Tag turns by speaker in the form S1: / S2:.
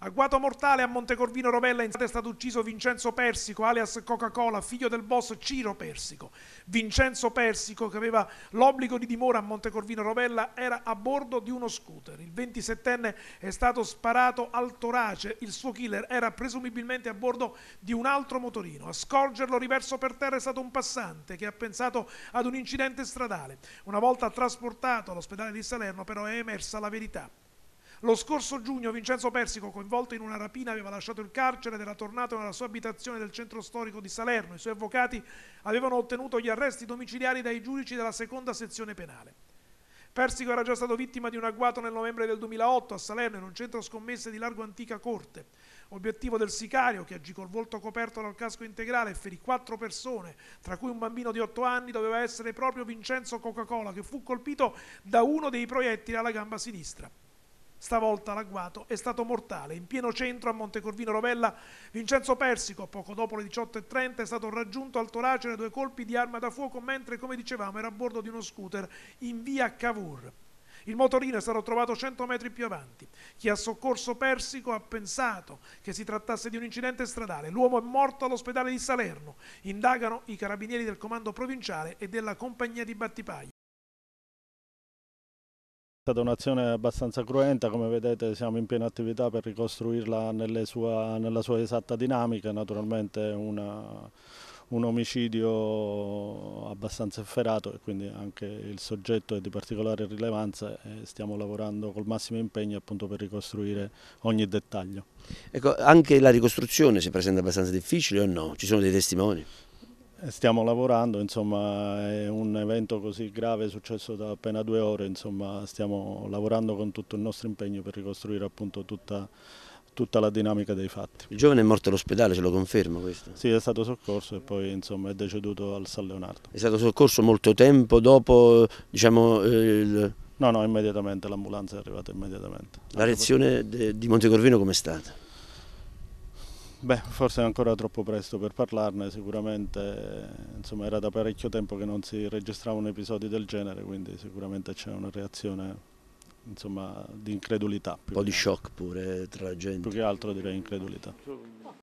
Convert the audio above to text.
S1: A guato mortale a Montecorvino Rovella in è stato ucciso Vincenzo Persico, alias Coca-Cola, figlio del boss Ciro Persico. Vincenzo Persico, che aveva l'obbligo di dimora a Montecorvino Rovella, era a bordo di uno scooter. Il 27enne è stato sparato al torace. Il suo killer era presumibilmente a bordo di un altro motorino. A scorgerlo riverso per terra è stato un passante che ha pensato ad un incidente stradale. Una volta trasportato all'ospedale di Salerno però è emersa la verità. Lo scorso giugno Vincenzo Persico, coinvolto in una rapina, aveva lasciato il carcere ed era tornato nella sua abitazione del centro storico di Salerno. I suoi avvocati avevano ottenuto gli arresti domiciliari dai giudici della seconda sezione penale. Persico era già stato vittima di un agguato nel novembre del 2008 a Salerno in un centro scommesse di largo antica corte. Obiettivo del sicario, che agì col volto coperto dal casco integrale e ferì quattro persone, tra cui un bambino di otto anni, doveva essere proprio Vincenzo Coca-Cola, che fu colpito da uno dei proiettili alla gamba sinistra. Stavolta l'agguato è stato mortale. In pieno centro a Montecorvino Rovella, Vincenzo Persico, poco dopo le 18.30, è stato raggiunto al torace da due colpi di arma da fuoco mentre, come dicevamo, era a bordo di uno scooter in via Cavour. Il motorino è stato trovato 100 metri più avanti. Chi ha soccorso Persico ha pensato che si trattasse di un incidente stradale. L'uomo è morto all'ospedale di Salerno. Indagano i carabinieri del comando provinciale e della compagnia di Battipaia.
S2: È stata un'azione abbastanza cruenta, come vedete siamo in piena attività per ricostruirla sua, nella sua esatta dinamica, naturalmente una, un omicidio abbastanza efferato e quindi anche il soggetto è di particolare rilevanza e stiamo lavorando col massimo impegno appunto per ricostruire ogni dettaglio.
S3: Ecco, anche la ricostruzione si presenta abbastanza difficile o no? Ci sono dei testimoni?
S2: stiamo lavorando, insomma, è un evento così grave successo da appena due ore, insomma, stiamo lavorando con tutto il nostro impegno per ricostruire appunto tutta, tutta la dinamica dei fatti.
S3: Il giovane è morto all'ospedale, ce lo conferma questo?
S2: Sì, è stato soccorso e poi insomma, è deceduto al San Leonardo.
S3: È stato soccorso molto tempo dopo diciamo, eh, il...
S2: No, no, immediatamente, l'ambulanza è arrivata immediatamente.
S3: La reazione di Montecorvino com'è stata?
S2: Beh, forse è ancora troppo presto per parlarne, sicuramente insomma, era da parecchio tempo che non si registravano episodi del genere, quindi sicuramente c'è una reazione insomma, di incredulità. Un po' di shock pure tra la gente. Più che altro direi incredulità.